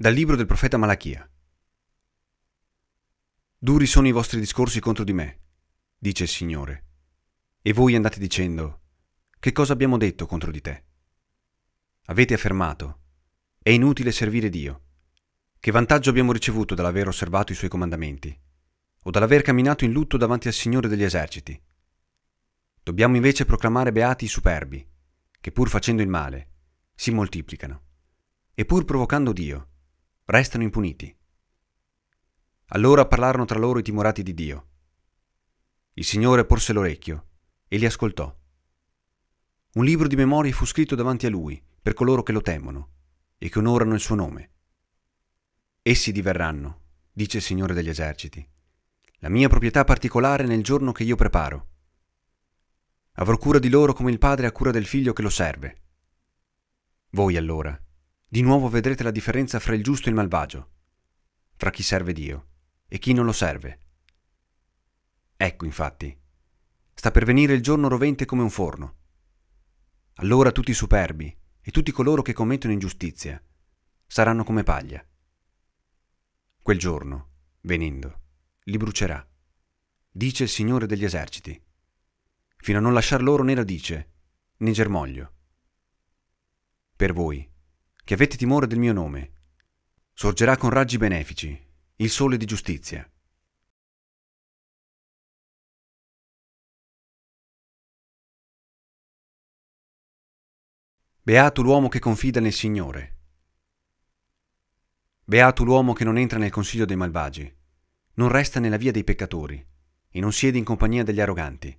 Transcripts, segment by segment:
Dal libro del profeta Malachia. Duri sono i vostri discorsi contro di me, dice il Signore, e voi andate dicendo, che cosa abbiamo detto contro di te? Avete affermato, è inutile servire Dio. Che vantaggio abbiamo ricevuto dall'aver osservato i suoi comandamenti, o dall'aver camminato in lutto davanti al Signore degli eserciti? Dobbiamo invece proclamare beati i superbi, che pur facendo il male, si moltiplicano, e pur provocando Dio, restano impuniti. Allora parlarono tra loro i timorati di Dio. Il Signore porse l'orecchio e li ascoltò. Un libro di memorie fu scritto davanti a lui per coloro che lo temono e che onorano il suo nome. Essi diverranno, dice il Signore degli eserciti, la mia proprietà particolare nel giorno che io preparo. Avrò cura di loro come il padre ha cura del figlio che lo serve. Voi allora di nuovo vedrete la differenza fra il giusto e il malvagio, fra chi serve Dio e chi non lo serve. Ecco, infatti, sta per venire il giorno rovente come un forno. Allora tutti i superbi e tutti coloro che commettono ingiustizia saranno come paglia. Quel giorno, venendo, li brucerà, dice il Signore degli eserciti, fino a non lasciar loro né radice né germoglio. Per voi che avete timore del mio nome. Sorgerà con raggi benefici, il sole di giustizia. Beato l'uomo che confida nel Signore. Beato l'uomo che non entra nel consiglio dei malvagi, non resta nella via dei peccatori e non siede in compagnia degli arroganti,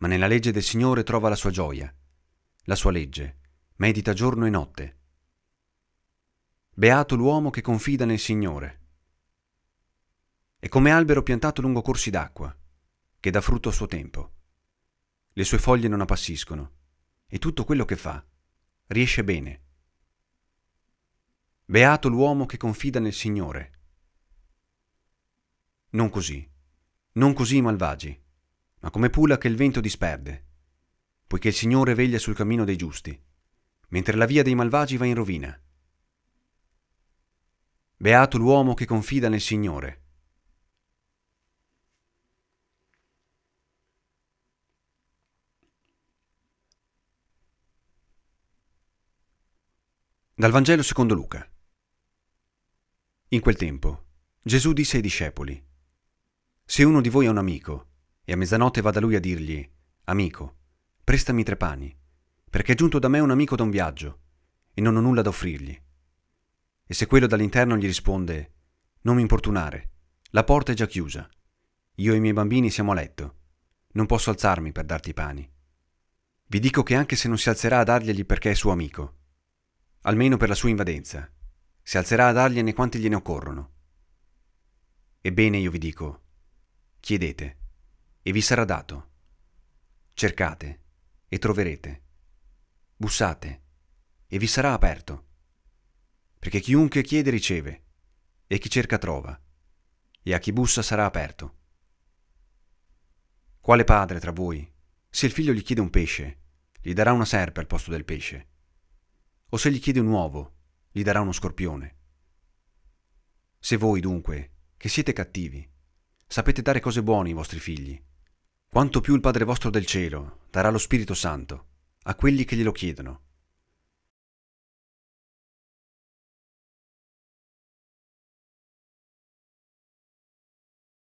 ma nella legge del Signore trova la sua gioia, la sua legge, medita giorno e notte. Beato l'uomo che confida nel Signore. È come albero piantato lungo corsi d'acqua, che dà frutto a suo tempo. Le sue foglie non appassiscono, e tutto quello che fa riesce bene. Beato l'uomo che confida nel Signore. Non così, non così i malvagi, ma come pula che il vento disperde, poiché il Signore veglia sul cammino dei giusti, mentre la via dei malvagi va in rovina. Beato l'uomo che confida nel Signore. Dal Vangelo secondo Luca. In quel tempo Gesù disse ai discepoli, Se uno di voi ha un amico, e a mezzanotte va da lui a dirgli, Amico, prestami tre pani, perché è giunto da me un amico da un viaggio, e non ho nulla da offrirgli e se quello dall'interno gli risponde Non mi importunare, la porta è già chiusa. Io e i miei bambini siamo a letto. Non posso alzarmi per darti i pani. Vi dico che anche se non si alzerà a darglieli perché è suo amico, almeno per la sua invadenza, si alzerà a dargliene quanti gliene occorrono. Ebbene io vi dico, chiedete e vi sarà dato. Cercate e troverete. Bussate e vi sarà aperto perché chiunque chiede riceve, e chi cerca trova, e a chi bussa sarà aperto. Quale padre tra voi, se il figlio gli chiede un pesce, gli darà una serpe al posto del pesce? O se gli chiede un uovo, gli darà uno scorpione? Se voi dunque, che siete cattivi, sapete dare cose buone ai vostri figli, quanto più il Padre vostro del cielo darà lo Spirito Santo a quelli che glielo chiedono.